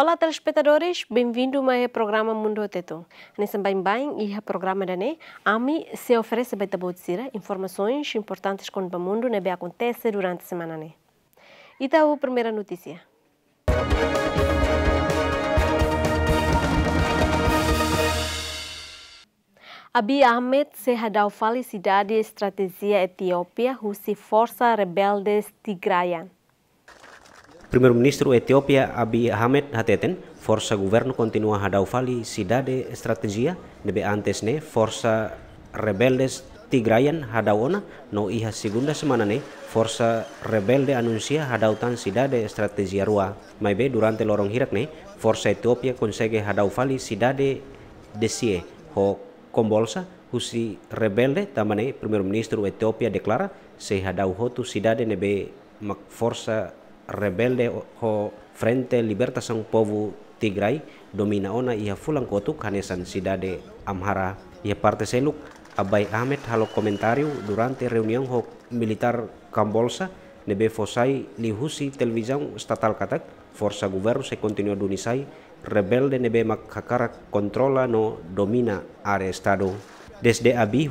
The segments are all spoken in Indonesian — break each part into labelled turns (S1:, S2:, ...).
S1: Olá telespectadores, bem-vindo ao programa Mundo Teton. Nesse bem bem e o programa da AMI se oferece beta botsira informações importantes com o mundo que acontece durante a semana né. E tá a primeira notícia. Abi Ahmed se hadau felicidade estratégia Etiópia, husi força rebeldes Tigrayan.
S2: Primeiro-ministro Etiópia Abiy Ahmed hateten força governo continua a dar fali cidade estratégia de antes ne força rebeldes Tigrayan hadaona no iha segunda semana ne força rebelde anuncia hadautan cidade estratégia rua. be durante lorong hirak ne força Etiópia consegue hadau fali cidade de Sie ho kombolsa husi rebelde tamane primeiro-ministro Etiópia declara se hadau hotu cidade nebe mak força rebelde ho frente liberta sang povu Tigray domina ona ia fulang kotu hanesan sidade Amhara ia parte seluk Abay Ahmed halo komentario durante reunião ho militar Kambolsa nebe fosai lihusi televisang statal katak forsa governo se continua dunisai rebelde nebe makakara kontrola no domina are estado Desde Abi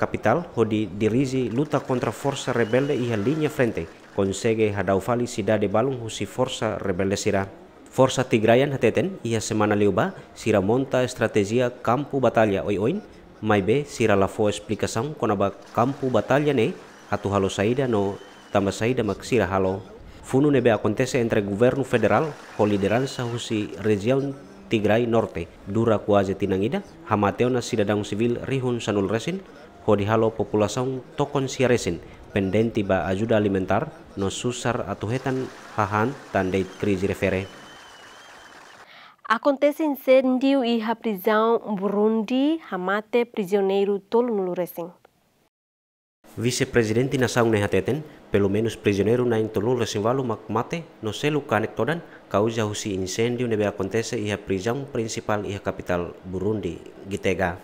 S2: kapital ho di dirizi luta contra forsa rebelde e linya frente hadau hadaufali sida de balung husi forsa rebelde sira. Forsa Tigrayan hateten ia semana leuba sira monta strategia kampu batalia oi oin maibe sira lafo kona konaba kampu batalia ne atu halo saida no tamba saida mak sira halo. Funu nebe akontese entre guvernu federal co lideransa husi region Tigray Norte dura kuaje tinangida hamateona na sidadang sivil rihun sanul resin ho dihalo populasi tokon siaresin pendenti tiba ajuda alimentar no susar atuhetan hahan tandai krisi refere.
S1: Acontece incêndio e a prisão Burundi hamate prisioneiro tolo no Lurecem.
S2: Vice-presidente nação ne hateten, pelo menos prisioneiro na intolul resinvalo macmate no selo conectodan causa husi incêndio nebe acontece e a prisão principal e a Burundi, Gitega.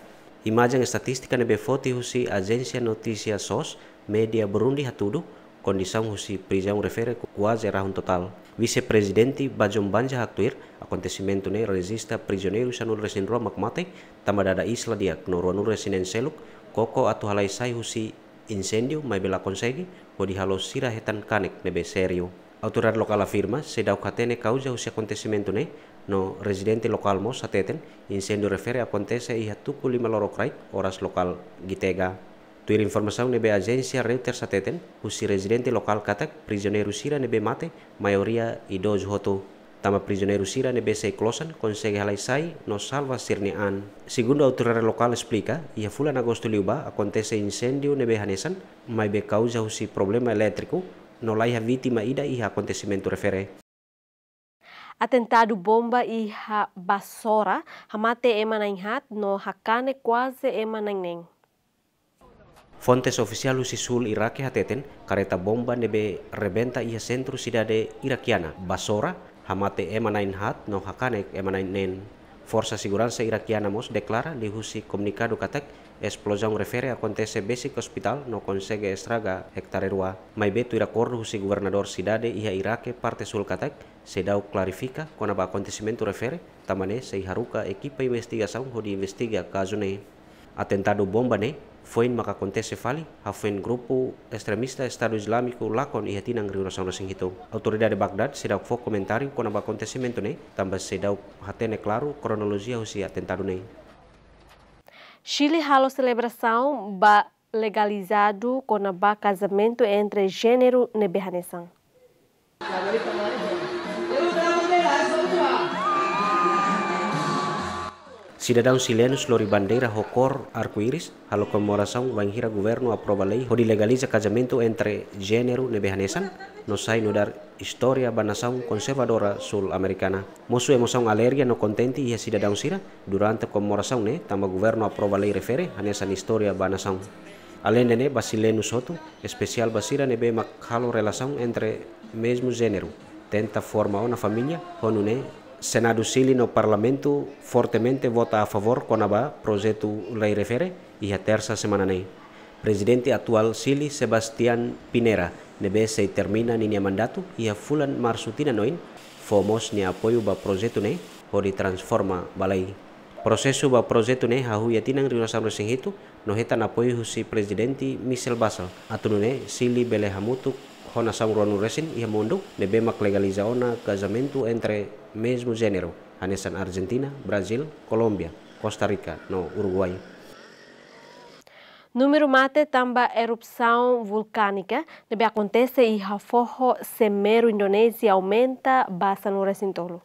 S2: Imagem estatística nebe foti husi agência notícia SOS media berundi hatudu kondisi husi prisão refere quase a rahun total. Vice-presidente Banja Hatuir, acontecimento ne resista prisioneiros a nur resin Roma makmate, tamadada isla dia knoro nur resin seluk, koko atu halai sai husi incendio mai bela konsegi, o di halo sira hetan kanek nebe serio. Autoridade lokal afirma se dau catene husi acontecimento ne, no residente lokal mos sateten, incendio refere akontese iha tuku lima lorokrai, oras lokal gitega. Tuir informação nebe agensi Reuters ateten, usi residente lokal katak prisioner sira nebe mate, maioria idoso hoto. Tama prisioner sira nebe sei klosan, konsege halai sai, no salva an. Segundo a lokal local ia fulan agosto liuba acontece incendio nebe hanesan, be kauza usi problema elétrico, no laiha vitima ida iha acontecimento refere.
S1: Atentado bomba iha basora, hamate ema hat no hakane kuase ema neng.
S2: Fontes ofisial Husi Sul Irakia hateten kareta bomba nebe rebenta ia sentru sidade irakiana basora hamate emanain hat no hakanek emanain nen Siguran Siguransa Irakiana MOS declara lihusi komunikado katek esplosion refere se basic hospital no konsege estraga rua Mai betu ira husi Gubernador sidade ia Irake parte sul katek sedau kona ba akontesimentu refere tamane seiharuka haruka ekipa investigação hodi investiga kazune Atentado bomba ne foi maka acontece fali ha foi grupo extremista Estado Islâmico lakon ia tinang riuração rasing hitou. Autoridade de Bagdad se dau foco comentário com o acontecimento nei, também se dau hatene claro cronologia husi atentado nei.
S1: Chile halo celebração ba legalizado com o casamento entre gênero nebehanesan.
S2: Cidadão silenus lori bandera hokor cor arco iris, a comemoração vai ir governo la lei ho legaliza casamento entre genero nebehanesan, no sai no dar historia la nación conservadora sul-americana. Mosu emoción alergia no contente el a cidadão sira, durante a comemoração, né, tamba governo la lei refere a historia história la ne Além de né, soto, especial basira nebe la relación entre mesmo género, tenta formar una familia, ho Senado Sili no Parlamento fortemente vota a favor konaba a projeto lei refere e a terça semana nei. Presidente atual Sili Sebastian Pinera nebe se termina nini mandato e a fulan marsutina noin fomos ni apoio ba projeto nei hori transforma balai. Prosesu ba projeto nei hahu yatinang tinang sing hitu no hetan apoio husi presidente Michel Basel atunune Sili bele hamutuk hona samruanu resin ia mondo nebe mak ona casamento entre mesmo gênero, anexam Argentina, Brasil, Colômbia, Costa Rica, no Uruguai.
S1: Número mate tamba erupção vulcânica, nebe acontece e Raforro Semero, Indonésia, aumenta basa no recintolo.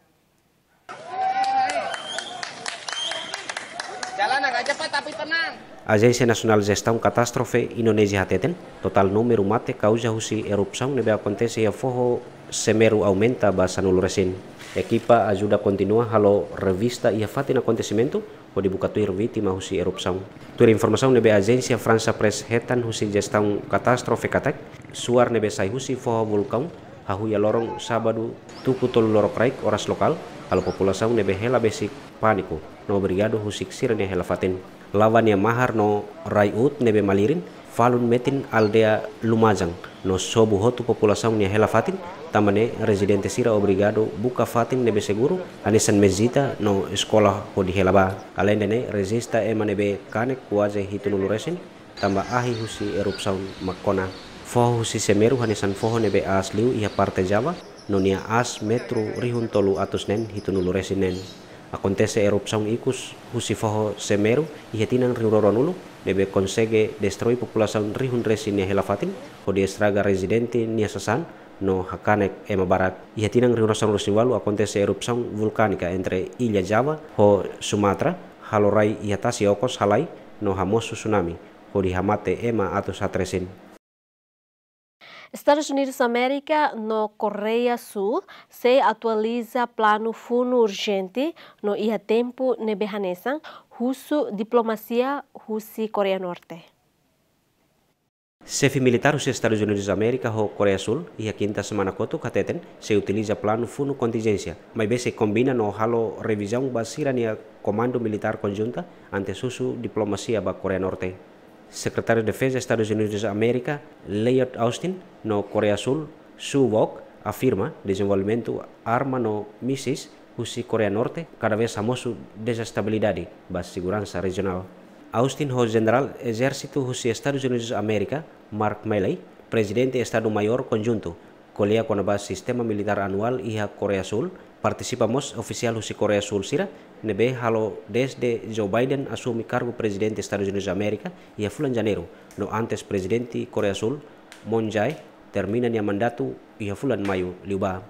S2: A Agência Nacional de Gestão Catástrofe Indonésia Hateten, total número mate causa husi erupção nebe acontece e Raforro semero aumenta basa no recintolo. equipa ajuda continua halo revista ia fatin acontecimento dibuka tuir vítima husi erupsaun Tuir informasaun nebe agensia fransa Press hetan husi gestaun katastrofe katak, suar nebe sai husi foho hahu hahuya lorong sabadu tuku tolu lorok raik oras lokal, halo populasaun nebe hela besik paniku no brigado husik sirne hela fatin. Lawan ya mahar no raiut nebe malirin, falun metin aldea Lumajang no sobu hotu população ni hela fatin tamane residente sira obrigado buka fatin nebe seguro anesan mezita no escola hodi hela ba alende ne resista e manebe kane kuaje hitunulu resin tamba ahi husi erupsaun makona foho husi semeru hanisan foho nebe asliu ia parte Jawa no nia as metro rihun tolu atus nen hitunulu nen Acontece erupção ikus husiforro semero e retinan riuroronulu, debe consegue destruir população rihunresi nia helafatin, ho de estraga residente nia sasan, no Hakanek Ema Barat. Ia tinang riurasan Rosiwalu acontece erupção vulkanika entre Ilha Java ho Sumatra, Halorai ihatasi tasi okos halai no Hamosu tsunami, ho dihamate Ema atus satresin.
S1: Estados Unidos América no Coreia Sul se atualiza plano fundo urgente no ia tempo nebehanesan russo diplomacia Rússia Coreia Norte.
S2: Chefe militar dos Estados Unidos da América ou Coreia Sul e a quinta semana coto cateten se utiliza plano fundo contingência, mas se combina no halo revisão basira comando militar conjunta ante susu diplomacia ba Coreia Norte. secretario de Defensa de Estados Unidos de América, Lloyd Austin, no Corea Sul, Su Wok, afirma desenvolvimento armas no mísseis usi Corea Norte cada vez desestabilidad desestabilidade ba segurança regional. Austin Ho general exército de Estados Unidos de América, Mark Milley, presidente estado Mayor Conjunto, colega con el sistema militar anual y a Sul, participamos oficial usi Corea Sul Sira, nebe halo desde Joe Biden kargo cargo presidente Estados Unidos Amerika, ia fulan Janero. fula janeiro, no antes presidente Korea Sul, Moon Jae, termina nia mandato ia a fula liuba.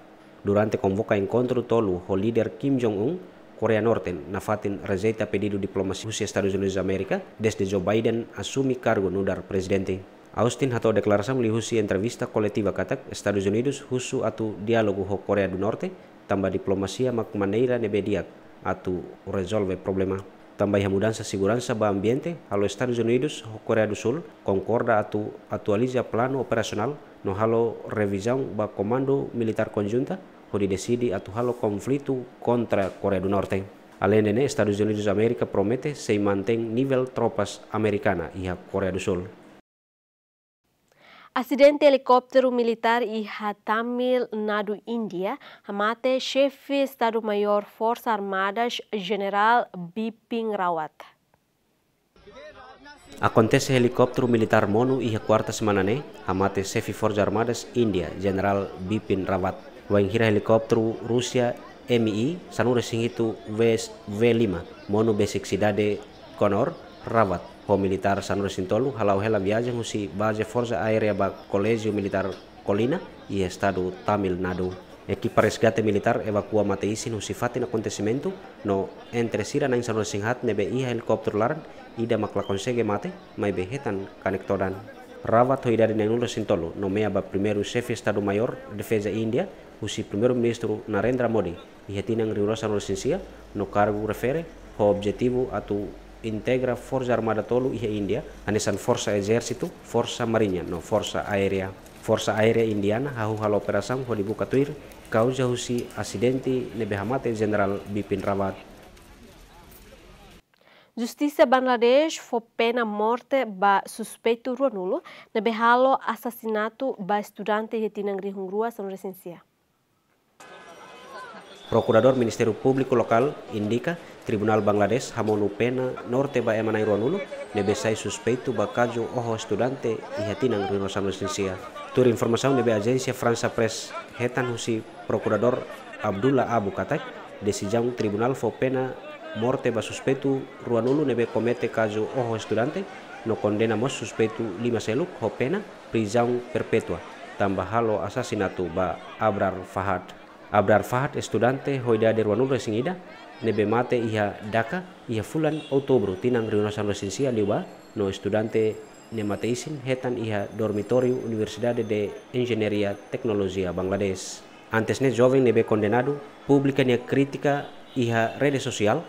S2: Durante convoca encontro tolu ho líder Kim Jong-un, Korea Norte, na fatin rejeita pedido diplomasi Rússia Estados Unidos Amerika América, desde Joe Biden asumi kargo nudar presiden presidente. Austin atau declaração melihusi entrevista kolektiva katak Estados Unidos husu atu dialogu ho Korea du Norte, tambah diplomasi mak maneira nebediak atu resolve problema. tambah a sa de segurança ba ambiente aos Estados Unidos e do Sul concorda tu atualiza plano operacional no halo revisão ba comando militar conjunta, onde a tu halo conflito contra Corea Coreia do Norte. Além de né, Estados Unidos América promete se mantém nível tropas americana e a Corea do Sul.
S1: Acidente helicóptero militar iha e Tamil Nadu, India, amate chefe Estado-Maior Forças Armadas, General Bipin Rawat.
S2: Acontece helicóptero militar MONU iha e quarta semana ne, amate chefe Forças Armadas, India, General Bipin Rawat. Waingira helikopter Rusia MI sanure singitu VS V5 MONU basic sidade Konor Rawat ho militar San Tolu halau hela viagem si base forza aerea ba kolegio militar Kolina i estado Tamil Nadu. Ekipa resgate militar evacua isi o sifatin akontesimentu no entre sira nain sanur singhat nebe iha helikopter laran ida makla konsege mate mai behetan kanektodan. dari hoidari nenulo no mea ba primeru sefi estado mayor defesa India usi primeru ministru Narendra Modi e retinang rigorosa no kargu refere ho objetivo atu integra Forza Armada tolu ia India, anesan Forza Esercito, Forza Marinha, no Forza Aérea, Forza Aérea Indiana, hahu hal operasang ho dibuka tuir, kau jahusi asidenti nebehamate General Bipin Rawat.
S1: Justiça Bangladesh fo pena morte ba suspeito ruanulo nebe halo assassinato ba estudante retinangri hungrua são resensia.
S2: Procurador Ministério Público Local indica tribunal Bangladesh hamonu pena norte ba emanai Ruanulu, nebe sai suspeitu ba caso ojo estudante y hatinan rino sanu licencia. Tur información nebe agensia Fransa Press hetan husi prokurador Abdullah Abu Katak desijang tribunal fo pena morte ba suspeito Ruanulu nebe komete caso oho estudante no kondena mos suspeitu lima seluk ho pena prisión perpetua tambah halo asasinatu ba Abrar Fahad. Abrar Fahad estudante hoida de ruanulo singida nebe mate iha daka iha fulan outubro tinang riunasan resensia liwa no estudante ne Isin hetan iha dormitorio Universidade de Engenharia teknologia Bangladesh. Antes ne joven nebe condenado publika ne kritika iha rede Sosial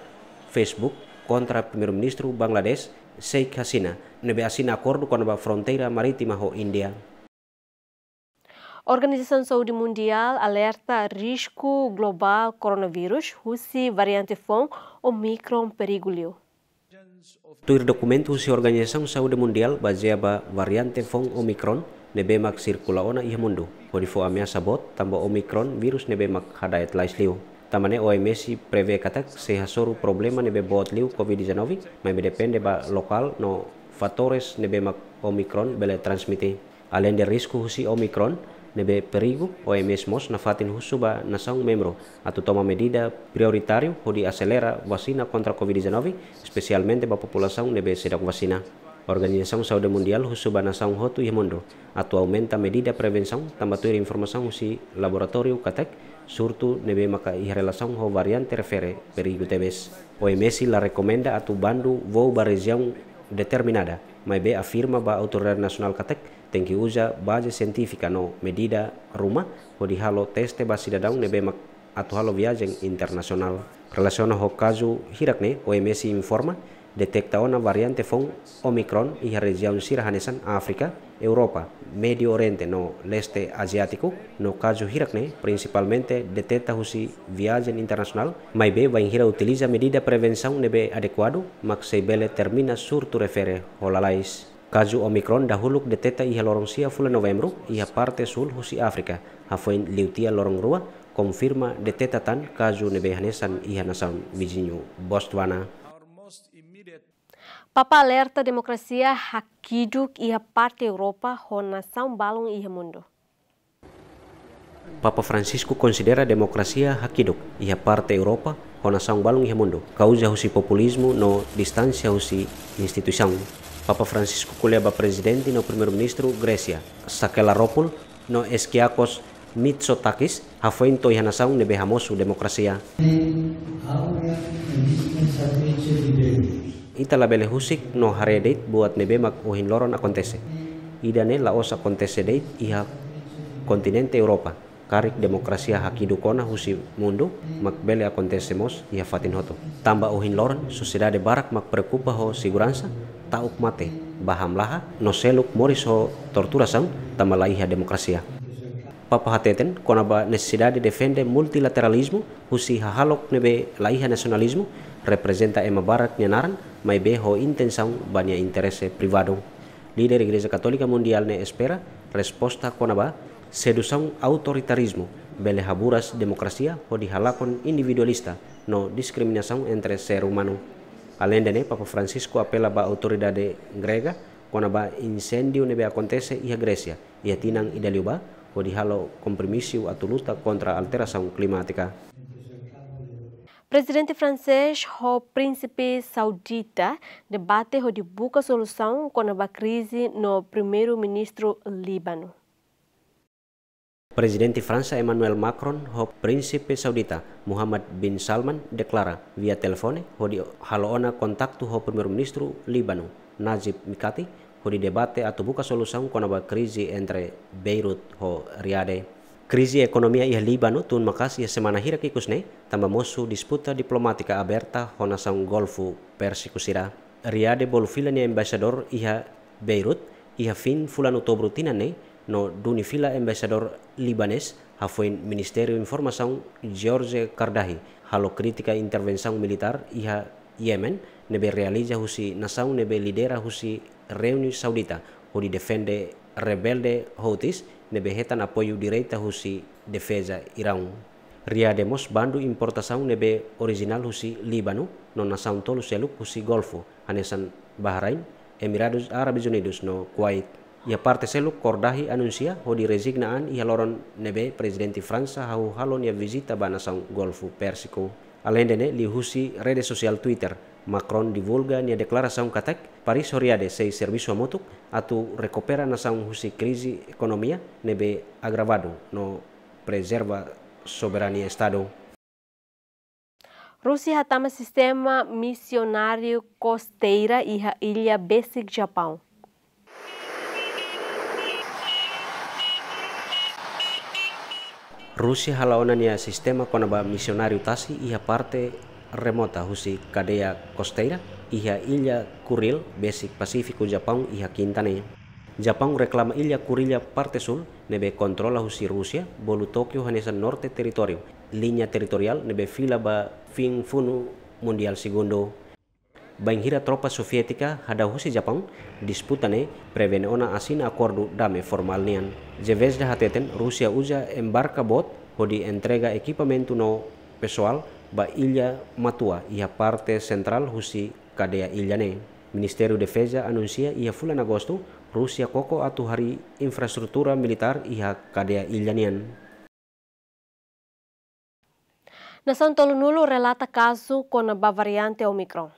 S2: Facebook Kontra primeiro-ministro Bangladesh Sheikh Hasina nebe asina acordo con ba fronteira Maritima ho India.
S1: Organisasi Saudi Mundial alerta risiko global coronavirus husi variante FON, Omikron perigulio.
S2: Tuir dokumen husi organisasi Saudi Saúde Mundial baseaba variante FON Omicron, nebemak circulaona ih mundo. Honifo amia sabot tambah Omikron virus nebemak hadayat lais liu. Tamane OMS preve katak se hasoru problema nebe bot liu COVID-19, mai depende ba lokal no fatores nebemak Omikron bele transmiti. Além de husi Omicron, nebe perigo o mos nafatin na fatin husuba saung membro. atu toma medida prioritario di acelera vasina kontra Covid-19, especialmente ba a nebe sedak vasina. A Organização Saúde Mundial husuba saung hotu i mundo. aumenta medida medida tambah tuir informação si laboratorio katek surtu nebe maka i ho variante refere perigo tebes. OMS la rekomenda atu bandu vo voo determinada Mai be afirma ba autoridade nacional katek tem que usa base científica no medida ruma hodi halo teste ba cidadão nebe mak atu halo viagem internasional, relaciona ho kazu hirak ne OMS informa detectaona variante fon Omicron y región sirhanesan África, Europa, Medio Oriente no leste asiático, no caso hirakne principalmente detecta husi viaje internacional, maibe va hira utiliza medida prevenção nebe adequado, maxebele termina surtu refere holalais. Kazu Omicron dahuluk deteta iha lorong sia fulan Novembro iha parte sul husi Afrika. Hafoin liutia lorong rua konfirma detetatan tan kazu nebehanesan iha nasan Mijinyu Botswana.
S1: Papa alerta demokrasia hakiduk ia parte Europa nação balung ia mundo.
S2: Papa Francisco considera demokrasia hakiduk ia parte Europa nação balung ia mundo. Kauja husi populismo no distansia husi instituição. Papa Francisco kuleba presidente no primeiro-ministro Grecia. Sakela Ropul, no Eskiakos Mitsotakis, hafuento ia nasaung nebe hamosu democracia ita la bele husik no hare date buat nebe mak uhin loron akontese idane osa kontese date iha kontinente Eropa karik demokrasi hakidu hakidukona husi mundu mak bele mos iha fatin hoto tamba uhin loron de barak mak preocupa ho siguransa tauk mate baham laha no seluk moris ho tortura sam tamba iha demokrasi Papa hateten kona ba de defende multilateralismo husi hahalok nebe laiha nasionalismo representa ema barak nyanaran mai beho ho intenção bania interesse privado. Líder Igreja Católica Mundial ne espera resposta konaba sedução autoritarismo, bele haburas democracia ho dihalakon individualista, no discriminação entre ser humano. Além de ne, Papa Francisco apela ba autoridade grega konaba incêndio nebe acontece iha Grécia, iha tinang idaliuba ho dihalo kompromisiu atuluta kontra alteração klimatika.
S1: Presidente francês o príncipe saudita debate o de busca solução contra a crise no primeiro-ministro Líbano.
S2: Presidente França Emmanuel Macron o príncipe saudita Muhammad bin Salman deklara via telefone o de haloona contacto o primeiro-ministro Líbano Najib Mikati ho di debate atau buka solução contra a crise entre Beirut e Riade Krisi ekonomi ia Libano tun makas ia ya semana hira kikusne tamba disputa diplomatika aberta hona sang golfu persikusira. Riade bolufila ni ambasador ia Beirut ia fin fulan tina ne no dunifila embesador libanes hafuin Ministerio Informasaun George Kardahi halo kritika intervensaun militar ia Yemen nebe realiza husi nasau nebe lidera husi Reuni Saudita hudi defende rebelde Houthis nebehetan be hetan direita husi defesa Irão. Riademos bandu importação nebe original husi Libano, no nação tolu seluk husi Golfo, anesan Bahrain, Emirados Árabes Unidos no Kuwait. Ia parte seluk kordahi anunsia ho di resignaan ia loron nebe presidente Fransa hau halon ia visita ba nação Golfo Persiko. Alendene dene li husi rede sosial Twitter, Macron divulga na declaração que ATEC, Paris oriade se serviço a mutuo, atu recupera nação husi crise economia nebe agravado no preserva soberania Estado.
S1: Rússia hatama sistema missionário costeira e a ilha Besik, Japão.
S2: Rússia halaona nia sistema konaba missionário tasi e a parte remota husi kadea costeira iha ilha kuril basic pasifiku Japong iha Kintane. Japong reklama ilha Kurilha parte sul, nebe kontrola husi Rusia, bolu Tokyo hanesa norte Teritorium. linha Teritorial nebe fila ba fin funu mundial segundo. Bainhira tropa Sovietika hada husi Japong disputane prevene ona asina akordu dame formal nian. Jeves hateten Rusia uja embarka bot hodi entrega equipamento no pessoal ba Ilha Matua ia parte sentral husi kadea ilhane. ne. de Defesa anuncia ia fulan agosto Rusia koko atu hari infrastruktura militar iha cadeia ilhanian.
S1: Nação nulu relata kasu kona ba variante Omicron.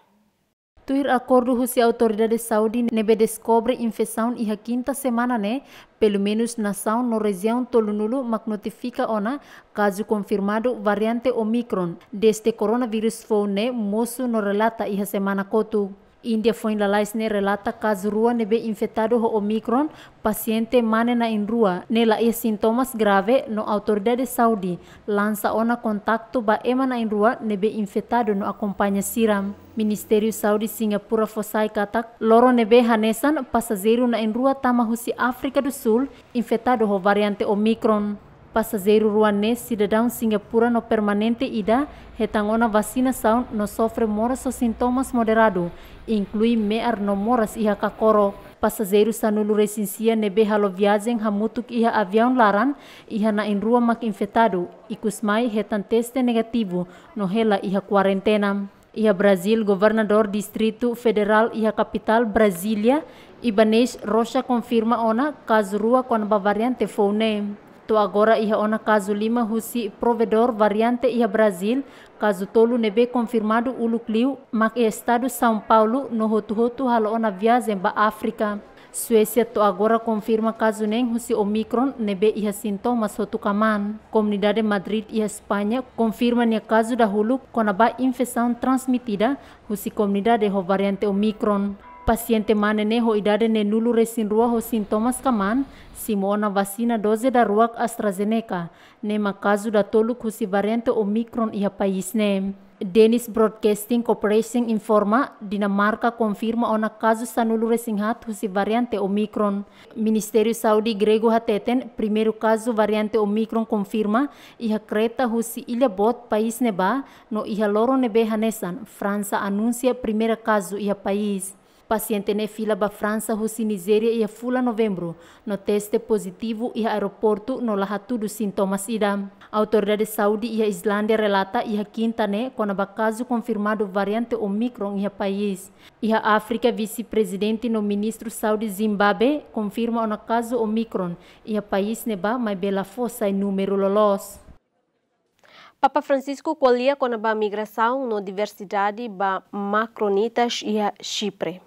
S3: Tuir acordo a autoridade autoridades saúde nebe descobre infecção e a quinta semana né, pelo menos nação no região Tolunulu mac notifica ona caso confirmado variante Omicron. Deste coronavírus foi né, moço no relata e a semana cotu. India foi lalais ne relata caso rua nebe infectado ho Omicron, paciente mane na in rua, la ia e sintomas grave no autoridade Saudi, lança ona kontaktu ba ema na in rua nebe infectado no acompanha siram. Ministério Saudi Singapura Fosai katak loro nebe hanesan pasazeru na in rua tamahusi afrika do Sul, infectado ho variante Omicron. Passageiro ruanês, cidadão singapurano permanente ida, retangona vacinação, não sofre moras ou sintomas moderado, inclui mear no moras e hakakoro. Passageiro sanulo recensia nebe halo viagem hamutuk iha avião laran, iha na enrua mac infetado, e cusmai retan teste negativo, no rela iha quarentena. Iha Brasil, governador distrito federal a capital Brasília, Ibanez Rocha confirma ona caso rua com a variante Foune to agora o ona caso lima husi provedor variante ia Brasil, caso tolu nebe confirmado o luclio, mas é estado São Paulo no hotu rotu halo ona viagem ba África. Suécia to agora confirma caso nem husi Omicron nebe ia sintomas hotukaman. Comunidade Madrid e Espanha confirma nia caso da dahulu konaba infecção transmitida husi comunidade ho variante Omicron. paciente maneneho idade ne nulure Resin rua ho sintomas kaman simona vacina dose da ruak AstraZeneca nema caso da tolu si variante Omicron y país ne. dennis Broadcasting Corporation informa Dinamarca confirma una caso sanulure hat si variante Omicron. ministerio saudi grego hateten primeiro caso variante Omicron confirma iha Creta husi ilha bot país ba no iha loro nebe hanesan. França anuncia kazu caso iha país. Paciente ne fila ba França, Rússia, Nigéria e a fula novembro. No teste positivo e aeroporto no laha tudo sintomas idam. A autoridade de saúde e a Islândia relata e a quinta né quando ba caso confirmado variante Omicron e a país. E a África vice-presidente no ministro saúde Zimbabwe confirma o caso Omicron e a país neba mais bela fossa e número lolos.
S1: Papa Francisco colia com a migração na diversidade ba macronitas e a
S4: Chipre.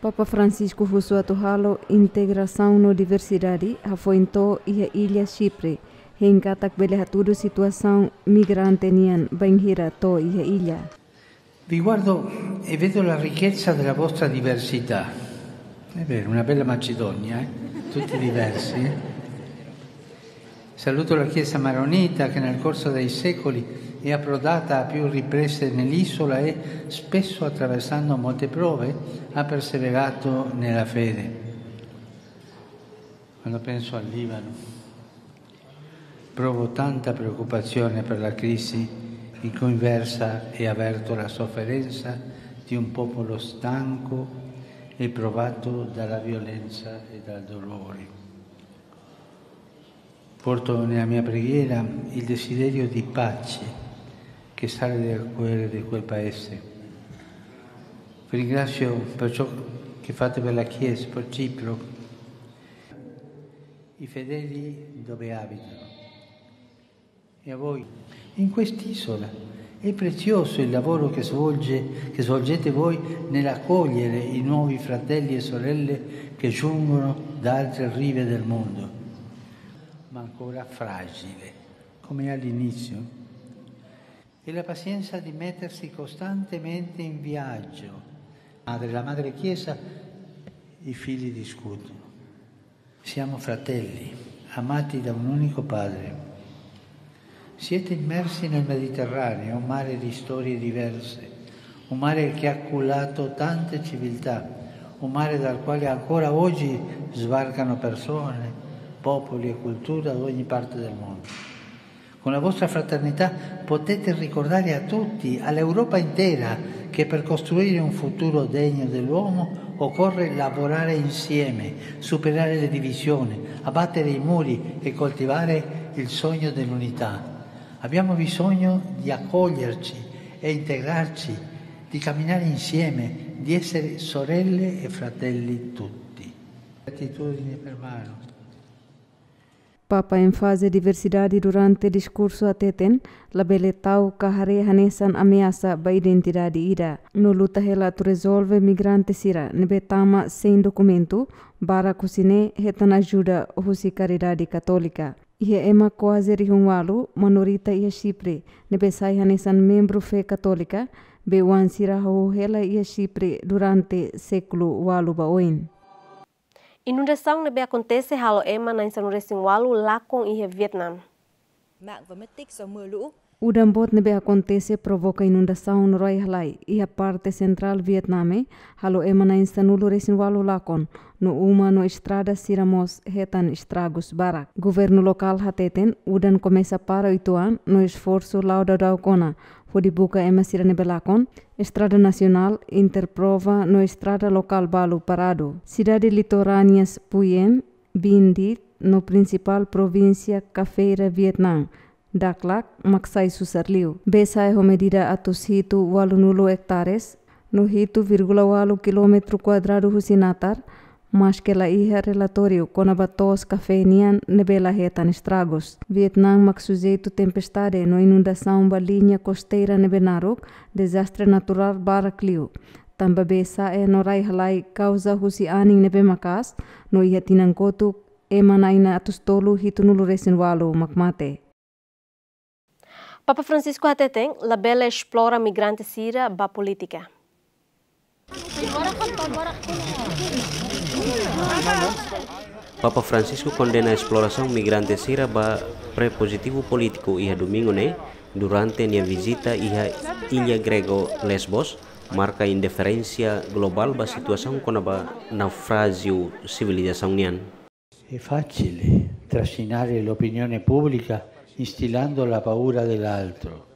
S4: Papa Francisco husua tohalo integração no diversidade hafointo ia ilha Chipre hengkatak belehatudo situação migrante nian benhira to ia ilha.
S5: Vi guardo e vedo la ricchezza della vostra diversità. È vero, una bella Macedonia, eh? tutti diversi. Eh? Saluto la Chiesa maronita che nel corso dei secoli è approdata a più riprese nell'isola e, spesso attraversando molte prove, ha perseverato nella fede. Quando penso al Libano, provo tanta preoccupazione per la crisi in cui versa e avverto la sofferenza di un popolo stanco e provato dalla violenza e dal dolore. Porto nella mia preghiera il desiderio di pace che sale dal cuore di quel paese. Vi ringrazio per ciò che fate per la Chiesa, per Cipro, i fedeli dove abitano. E a voi, in quest'isola, è prezioso il lavoro che, svolge, che svolgete voi nell'accogliere i nuovi fratelli e sorelle che giungono da altre rive del mondo ma ancora fragile, come all'inizio. E la pazienza di mettersi costantemente in viaggio. Madre, la Madre Chiesa, i figli discutono. Siamo fratelli, amati da un unico Padre. Siete immersi nel Mediterraneo, un mare di storie diverse, un mare che ha culato tante civiltà, un mare dal quale ancora oggi sbarcano persone, popoli e culture ad ogni parte del mondo. Con la vostra fraternità potete ricordare a tutti, all'Europa intera, che per costruire un futuro degno dell'uomo occorre lavorare insieme, superare le divisioni, abbattere i muri e coltivare il sogno dell'unità. Abbiamo bisogno di accoglierci e integrarci, di camminare insieme, di essere sorelle e fratelli tutti. Gratitudine per Maro.
S4: Papa enfase diversidade durante discurso teten, la bele tau kahare hanesan ameasa ba identidade ira. No luta hela tu resolve migrante sira, nebe tama sem documento, bara kusine hetan ajuda husi caridade católica. Ia ema coase rihunwalu, manorita ia Chipre, sai hanesan membro fe católica, bewan sira hela ia Chipre durante século walu baoin.
S1: Inundação na acontece halo ema na insanu Walu, lacon e Vietnam. Mạng
S4: và mất tích do mưa lũ. Udambot nebe acontece provoca inundação no Raihlai e a parte central Vietname, halo ema na insanulo resinwalu lacon, no uma no estrada Siramos retan estragos barak. Governo local hateten, udan começa para oito an no esforço lauda daucona, Fu dibuka emasiran belakon, estrada nacional interprova no estrada local balu parado. Cidade litorâneas Puyem, Bindit, no principal provincia Cafeira, Vietnam. Daklak, Maksai Susarliu. Besai homedida atus hitu nulu hektares, no hitu virgula walu kilometro quadrado husinatar, torju konava relatório conabatos ne vielä hetani stragos. Vietnam maksu zeitu tempestade no saumba linja kosteira ne venaruk, desastre natural barakliu. Tamba besa e no raihalai causa husi ani ne makas, no ihetinan kotu e manaina atustolu hitunulu walu makmate.
S1: Papa Francisco Ateteng, la bella esplora migrante sira ba politica.
S2: Papa Francisco condena a exploração migrante Siraba prepositivo político ia domingo ne, durante a visita iha Ilha Grego Lesbos marca indiferença global ba situação conaba naufragio civilização nian.
S5: È facile trascinare l'opinione pubblica instillando la paura dell'altro.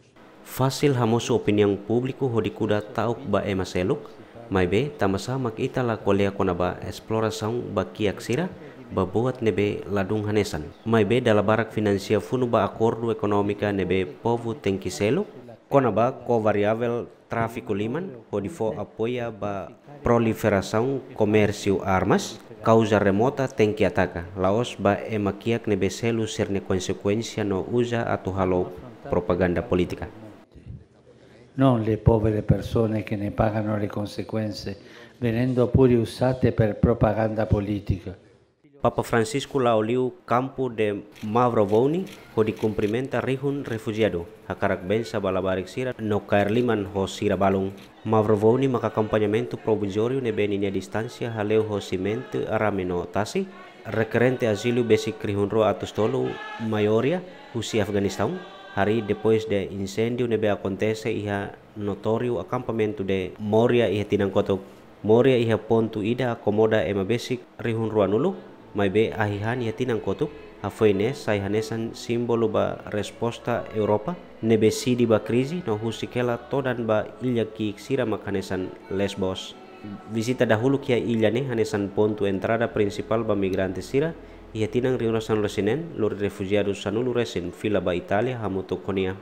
S2: Fasil hamoso opinião público hodikuda tauk ba emaseluk be tamasa ita la kolia ba kiak sira ba babuat nebe ladung hanesan barak finansia funu ba akordu ekonomika nebe povo kona konaba ko variabel trafiku liman fo apoya ba proliferasaun komersiu armas causa remota tenki ataka laos ba emakiak nebe selu serne konsekuensia no uza atu halo propaganda politika.
S5: non le povere persone che ne pagano le conseguenze, venendo pure usate per propaganda politica.
S2: Papa Francisco lauliu campo de Mavrovoni ho di cumprimenta rihun refugiado hakarak bensa balabarik sira no caerliman ho sira balung Mavrovoni accompagnamento provisorio ne beninia distancia haleu ho simente aramino tasi requerente asilo basic rihun ro atustolo maioria husi Afghanistan Hari depois de incendio nebe acontece iha notorio acampamento de Moria iha Tinancotok. Moria iha pontu ida komoda ema besik rihun ruanulu, mai be ahihan iha Tinancotok. Hafoine hanesan simbolo ba resposta Europa nebe sidi ba krisi no husikela todan ba ilya ki sira makanesan Lesbos. Visita dahulu kia ilya ne hanesan pontu entrada principal ba migrante sira ia tinang ring rasan lesinen lur refugiados sanulu resin fila ba Italia hamu tokonia.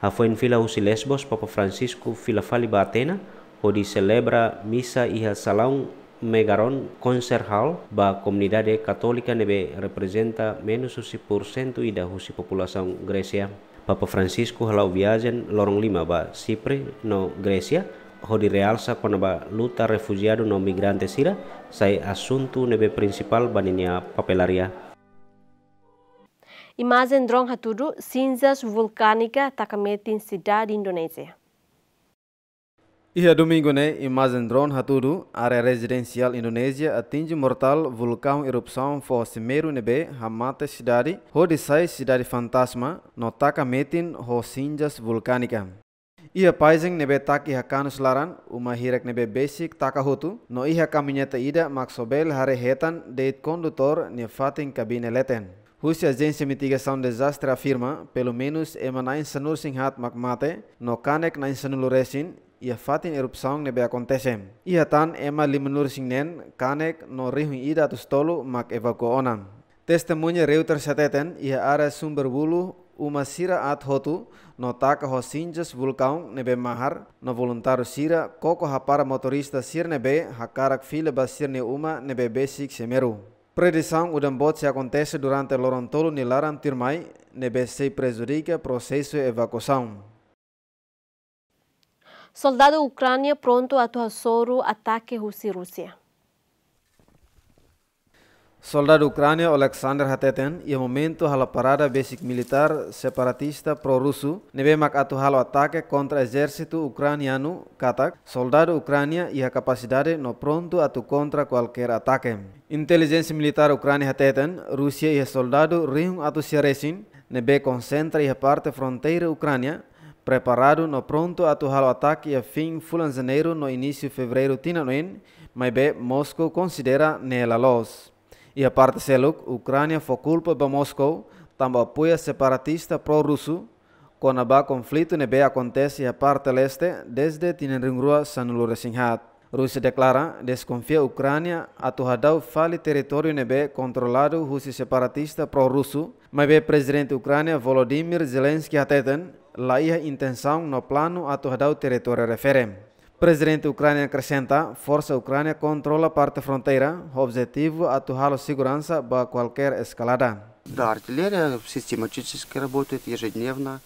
S2: Hafoin fila usi Lesbos Papa Francisco fila fali ba Atena hodi celebra misa iha salaung Megaron Concert Hall ba komunidade katolika nebe representa menos usi porcento ida husi populasaun Grecia. Papa Francisco halau viajen lorong lima ba Sipri no Grecia hodi realsa kona ba luta refugiado no migrante sira, sai asunto nebe principal baninia papelaria.
S1: Imazendron drong hatudu, sinzas vulkanika takametin di Indonesia.
S2: Iya
S6: domingo ne imazendron drone hatudu, area residencial Indonesia atinji mortal vulkan fo Semeru nebe hamate sidari cidade, sai sidari fantasma, no takametin ho vulkanika. Ia paising nebe taki hakanu selaran uma hirek nebe basic takahutu no iha nyata ida maksobel hari hetan deit kondutor ne fatin kabine leten. Husia jensi mitiga sound Desastre afirma, pelo menos ema nain insanur singhat mate, no kanek nain insanulu resin, ia fatin erupção nebe akontesem. Ia tan ema limanur singnen, kanek no rihun ida tolu mak evaku onan. Testemunya Reuters seteten, ia ara sumber bulu, uma sira at hotu, no ataque hosinjas vulcão nebe mahar no voluntário sira coco rapara motorista sir nebe hakarak fila basir ne neuma nebe besik semeru Predição o dambot se acontece durante lorontolo Nilaran tirmai nebe se presuriga processo evacuação.
S1: Soldado Ucrânia pronto a soro ataque Rússia Rússia.
S6: Soldado ucrânio Alexander Hateten, em momento hala parada basic militar separatista pro russo nebemak atu halo ataque contra exército ucraniano Katak. Soldado Ucrânia ia capacidade no pronto atu contra qualquer ataque. Inteligência militar ucrânia Hateten, Rússia ia soldado rihun atu siaresin neve concentra ia parte fronteira Ucrânia preparado no pronto atu halo ataque ia fim fulan janeiro no início fevereiro tina mas be Moscou considera nela los. Ia parte seluk, Ucrânia fă culpă pe Moscou, tamba apoia separatista pró-russo, quando conflictul conflito nebe acontece ia parte leste desde Tinenringrua Sanulure Singhat. Rusia declara desconfia Ucrânia fali fale território nebe controladu husi separatista pro-rusu, mai be presidente Ucrânia Volodymyr Zelensky ateten la ia intensaun no planu a atuhadau teritoriu referem. Presidente Ucrânia acrescenta: Força Ucrânia controla parte fronteira. Objetivo: atuá-lo segurança para qualquer escalada. Da artilharia sistematicamente работает ежедневно.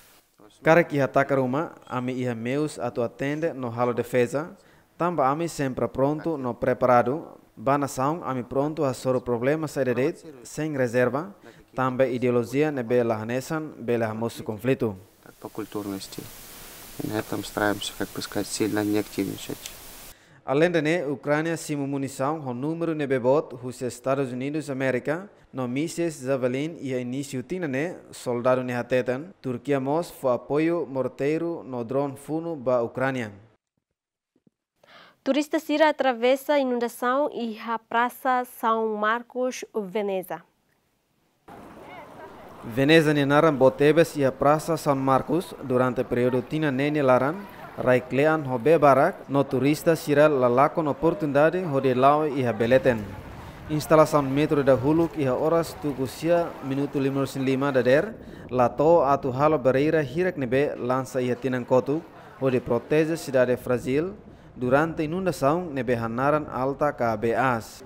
S6: Cara que ataca Roma, ame e meus atu atende no halo defesa. Tamba ame sempre pronto no preparado. Ba nação ame pronto a soro problema sai sem reserva. Tamba ideologia ne bela hanesan, bela moço conflito. Para cultura, И на этом стараемся, как бы сказать, сильно не активничать. Алендене Украина мунисан хо не бебот, ху се Estados Unidos Америка, но мисес Завелин и е инициативане солдару не хатетан, Туркия мос фо апою мортейру но дрон фуну ба Украина.
S1: Туриста сира atravessa инундасан и ха праса Сан São в Венеза.
S6: Veneza naran botebes ia prasa San Marcos durante periodo tina nene laran raiklean hobe barak no turista sira lalakon oportunidade hode lau ia beleten. Instalasan metro da huluk ia oras horas sia minuto 55 da der lato atu halo bereira hirak nebe lansa ia tinan kotu proteze si cidade Brasil durante saung nebe hanaran alta KBAs.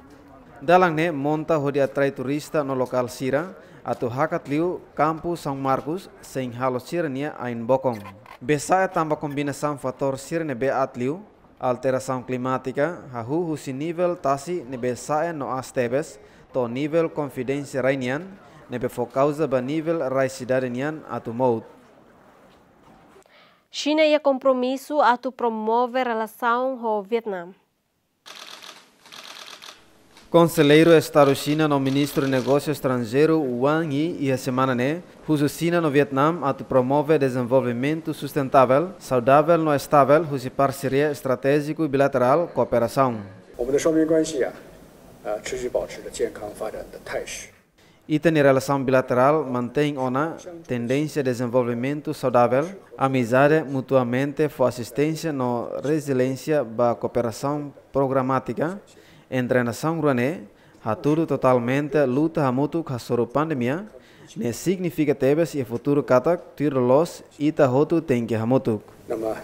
S6: Dalang ne monta hode atrai turista no lokal sira atau hakat liu kampus São Markus, sem halo sirenia ain bokong. Besaia tambah kombinação fator sirne beat liu, alteração klimatika, hahu husi nivel tasi nebe saia no astebes, to nivel konfidensi rainian, nebe focausa ba nível darinian atau maut.
S1: China ia kompromisu atu promove relação ho Vietnam.
S6: Conselheiro Estado China no Ministro de Negócios Estrangeiro Wang Yi e a semana né, cujo China no Vietnã ato promove desenvolvimento sustentável, saudável no estável, cujo parceria estratégico e bilateral cooperação. Ah, e tem relação bilateral mantém uma tendência de desenvolvimento saudável, amizade mutuamente for assistência no resiliência para cooperação programática, entra na São Ruané, totalmente luta hamutu kasoro pandemia, ne significa tebes e futuro katak tiro los ita hotu tenke hamutu. Ah,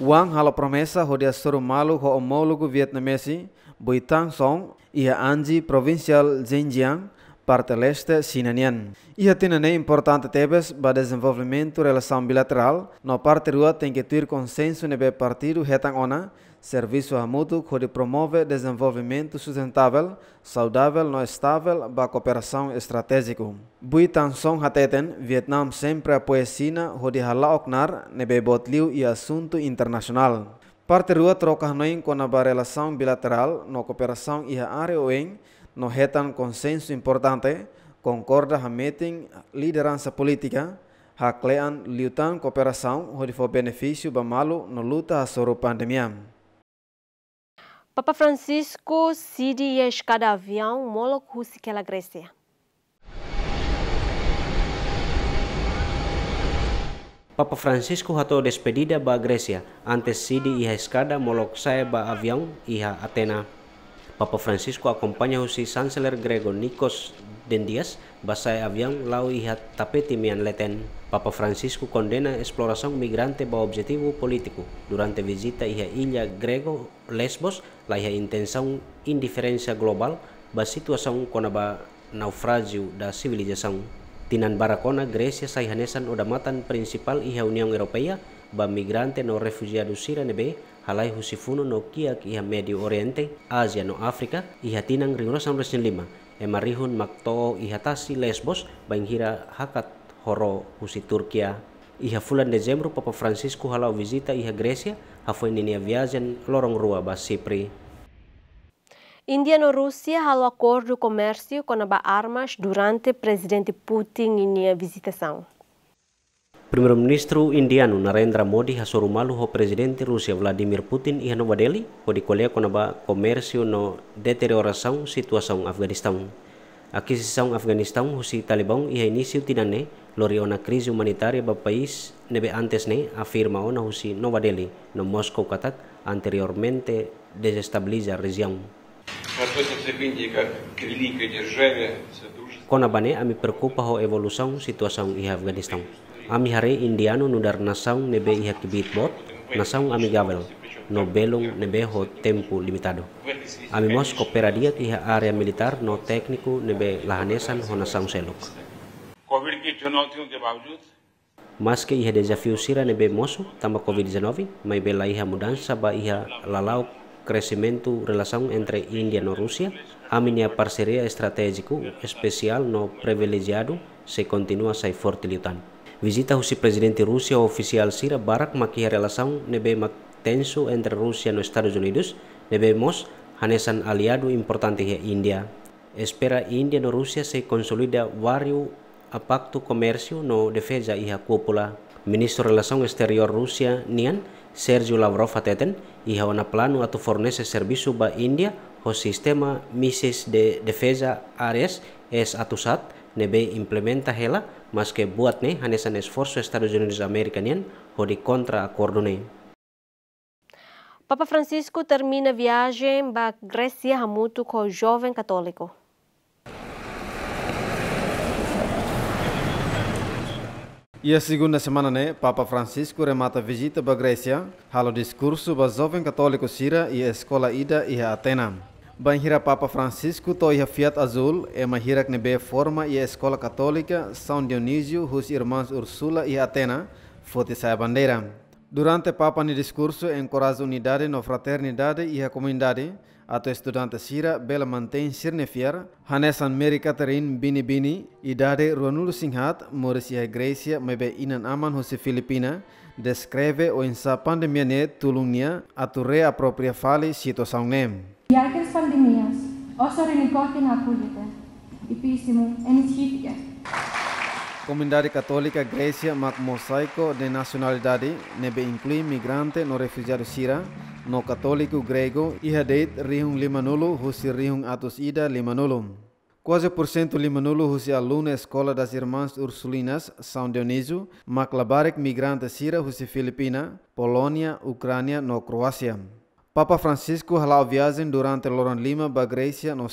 S6: Wang hala promesa ho dia soro malu ho omologo vietnamesi, boitang song, ia anji provincial Zhejiang. parte leste sinanian. Ia tinanei importante tebes para desenvolvimento relação bilateral, no parte rua tem que ter consenso nebe partido retang ona, serviço a mútuo que promove desenvolvimento sustentável, saudável no estável ba cooperação estratégica. Bui tansong hateten, Vietnam sempre apoia China, que hala oknar nebe botliu e assunto internacional. Parte rua troca noin com a relação bilateral, no cooperação e a área oeng, hetan consenso importante, concorda ha meeting liderança política, klean liutan cooperação, onde for benefício malu no luta a soro pandemia.
S1: Papa Francisco sidi yes cada avião molok husi kela Grécia.
S2: Papa Francisco hato despedida ba Grecia, antes sidi iha escada molok sae ba avião iha Atena. Papa Francisco acompaña su Chancellor grego Nikos Dendias, Basay lau ihat y Tapete leten. Papa Francisco condena exploración migrante para objetivo político. Durante visita à ilha Grego Lesbos, la intenção indiferencia global ba situação konaba naufrágio da civilización. Tinan barakona Grecia sai hanesan odamatan principal iha Unión Europea ba migrante no refugiado Siranebe halai husifuno no kiak iha Medio Oriente, Asia no Afrika, iha tinang ringrosan resin lima, emarihun makto iha tasi Lesbos, hira hakat horo husi Turkia. Iha fulan Dezembro Papa Francisco halau visita iha gresia hafo ninia viajen lorong rua ba Sipri.
S1: India no Rusia halau acordo de comércio com a armas durante presidente Putin inia visitação.
S2: Primeiro ministro indiano Narendra Modi hasorumalu ho presidente Rusia Vladimir Putin e no Delhi, ho de colher conaba comércio no deterioração situação Afeganistão. Aqui sessão Afeganistão ho si Talibão iha início tinane lori ona krisi humanitária ba país nebe antes ne afirma ona ho si Nova Delhi no Moscou katak anteriormente desestabiliza região. Kona bane ami preocupa ho evolução situação iha Afghanistan. Ami hari indiano nudar nasaung nebe ihak bot nasaung ami nobelung no belong nebe ho tempo limitado. Ami mos koperadiat iha area militar no tekniku nebe lahanesan ho nasaung seluk.
S5: covid ki चुनौतियों ke bawajud
S2: mas ke iha desafio sira nebe mosu tamba covid-19 mai bela iha mudansa ba iha lalau kresimentu relação entre India no Rusia a minha parceria spesial spesial no privilegiado se continua sai forte liutan. Visita Husi presidente Rusia oficial Sira Barak maki relação mak tenso entre Rusia no Estados Unidos, mos hanesan aliado importante he India. Espera India no Rusia se consolida wariu a pacto no defesa iha kupula. cúpula. Ministro Relação Exterior Rusia Nian, Sergio Lavrov ateten, iha wana plano atu fornese serviço ba India ho sistema misis de defesa Ares es atusat, nebe implementa hela maske buat ne hanes esforso esforzo Estados Unidos América nian hodi kontra acordo ne.
S1: Papa Francisco termina viagem ba Grécia hamutu ko joven katoliko.
S6: Ia e a segunda semana, ne, Papa Francisco remata a visita para Grécia, halo discurso bag jovem katoliko Sira i e a escola Ida i e a Atena. Banhira Papa Francisco toia Fiat Azul é uma hirak nebe forma e a Escola Católica São Dionísio, cujas irmãs Ursula e Atena, fote a bandeira. Durante Papa no discurso, encoraja unidade na fraternidade e a comunidade, tua estudante Sira Bela mantém Sirnefiar, Hanesan Mary Catherine Bini Bini, idade Ronul Singhat, Mauricia Grecia, Mebe Inan Aman Jose Filipina, descreve o insa pandemia a tua própria fala fale situação nem.
S4: διάρκεια της πανδημίας, όσο ειρηνικό και να
S5: ακούγεται, η πίστη μου ενισχύθηκε.
S6: Comunidade Católica Grecia Mac de nacionalidade nebe inclui migrante no refugiado Sira, no católico grego Ihadeit Rihung Limanulu Husi Rihung Atos Ida Limanulu. Quase por cento Limanulu Husi aluna Escola das Irmãs Ursulinas São Dionísio, Maclabarek migrante Sira Husi Filipina, Polônia, Ucrânia no Croácia. Papa Francisco halau viagem durante Loran Lima para Grécia no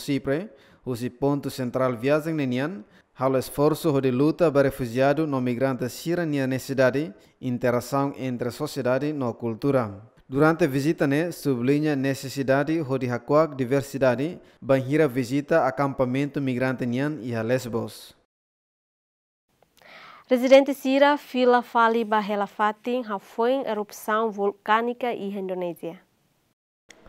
S6: onde o ponto central viagem nenian, halo esforço de luta para refugiados no migrante sirania necessidade, interação entre sociedade no cultura. Durante a visita né, sublinha necessidade de hakuak diversidade, banhira visita acampamento migrante nian e a Lesbos.
S1: Residente Sira, Fila Fali Bahela Fatin, Rafoin, erupção vulcânica e Indonésia.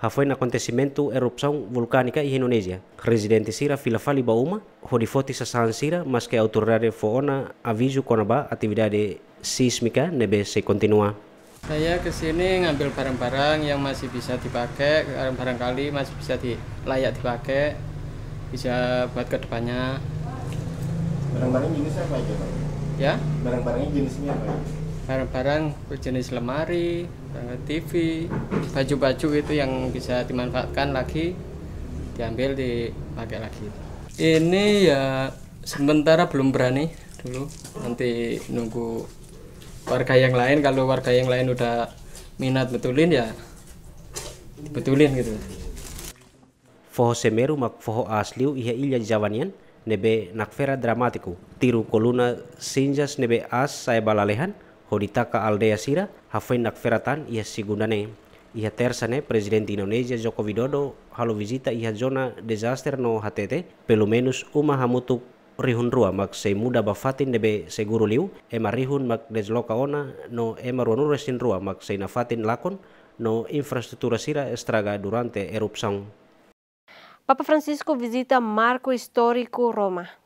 S2: hafoi na acontecimento erupção vulcânica em Indonésia. Residente sira Filafali bauma, hodifoti sa san sira, mas que autoridade foona aviso konaba atividade sismika nebe se continua. Saya ke sini ngambil barang-barang yang masih bisa dipakai, barang-barang kali masih bisa di, layak dipakai, bisa buat kedepannya.
S6: Barang-barang jenisnya apa aja, Pak? Ya? Barang-barangnya
S2: jenisnya apa aja? barang-barang berjenis lemari, eh, TV, baju-baju itu yang bisa dimanfaatkan lagi diambil dipakai lagi. Ini ya sementara belum berani dulu nanti nunggu warga yang lain kalau warga yang lain udah minat betulin ya betulin gitu. Foho semeru mak foho asliu iya ilya jawanian nebe nakfera dramatiku tiru koluna sinjas nebe as saya balalehan ka Aldea Sira hafai nak feratan ia sigunane. Ia tersane Presiden Indonesia Joko Widodo halu visita ia zona disaster no HTT pelumenus menos uma hamutu rihun rua mak sei muda bafatin debe seguru liu ema rihun mak desloka ona no ema ruanuru sin rua mak sei nafatin lakon no infraestrutura sira estraga durante erupção.
S1: Papa Francisco visita marco histórico Roma.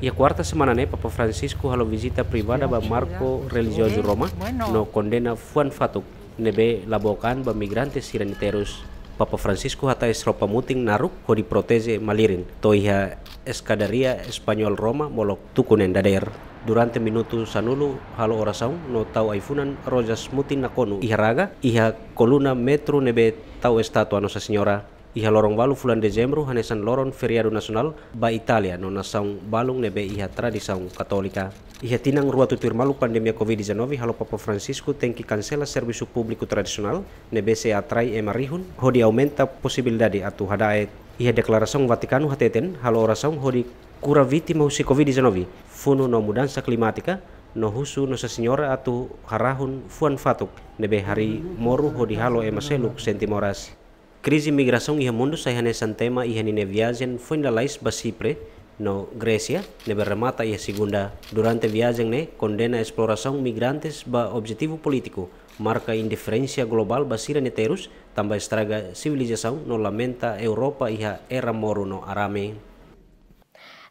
S2: Ia ya, kuarta semana, né, Papa Francisco halo visita privada ba Marco religioso Roma no condena fuan fatuk nebe labokan ba migrantes terus. Papa Francisco hata esropa muting naruk ko di proteze malirin toiha eskadaria Espanyol Roma molok tukunen dader. Durante minuto sanulu halo orasaun no tau aifunan rojas mutin nakonu iharaga iha koluna metro nebe tau estatua Nosa Senyora iha lorong balu fulan Dezembru hanesan lorong feriado nasional ba Italia nona saung balung nebe iha tradisaung katolika. Iha tinang ruatu tutur malu pandemi COVID-19 halo Papa Francisco tengki Kansela servisu publiku tradisional nebe se atrai emarihun hodi aumenta posibilidade atu hadaet. Iha deklarasong Vatikanu hateten halo orasaung hodi kuraviti viti mausi COVID-19 funu no mudansa klimatika no husu no senhora atu harahun fuan fatuk nebe hari moru hodi halo emaseluk sentimoras. Crise migração e mundo sai nesse tema e nina viagem foi na lais basipre no Grécia, ne berremata e segunda durante viagem ne condena a exploração migrantes ba objetivo político, marca indiferença global basira neterus, também estraga civilização no lamenta Europa e a era moro no arame.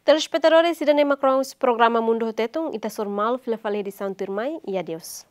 S1: Telespectadores, irane Macron, programa Mundo Hotetung, ita surmal, filafale de Santurmai e adeus.